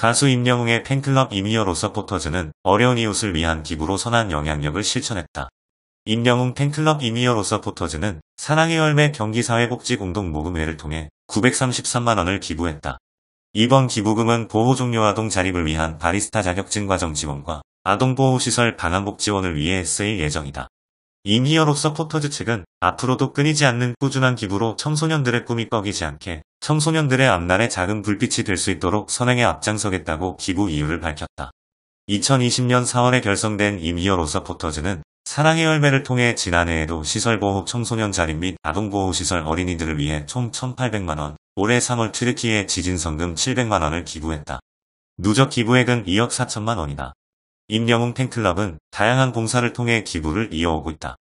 가수 임영웅의 팬클럽 임이어로 서포터즈는 어려운 이웃을 위한 기부로 선한 영향력을 실천했다. 임영웅 팬클럽 임이어로 서포터즈는 사랑의 열매 경기사회복지공동모금회를 통해 933만원을 기부했다. 이번 기부금은 보호종료 아동 자립을 위한 바리스타 자격증 과정 지원과 아동보호시설 방안복 지원을 위해 쓰일 예정이다. 임히어로 서포터즈 측은 앞으로도 끊이지 않는 꾸준한 기부로 청소년들의 꿈이 꺾이지 않게 청소년들의 앞날에 작은 불빛이 될 수 있도록 선행에 앞장서겠다고 기부 이유를 밝혔다. 2020년 4월에 결성된 임히어로 서포터즈는 사랑의 열매를 통해 지난해에도 시설보호 청소년 자립 및 아동보호시설 어린이들을 위해 총 1,800만원, 올해 3월 트르키의 지진성금 700만원을 기부했다. 누적 기부액은 2억 4천만원이다. 임영웅 팬클럽은 다양한 봉사를 통해 기부를 이어오고 있다.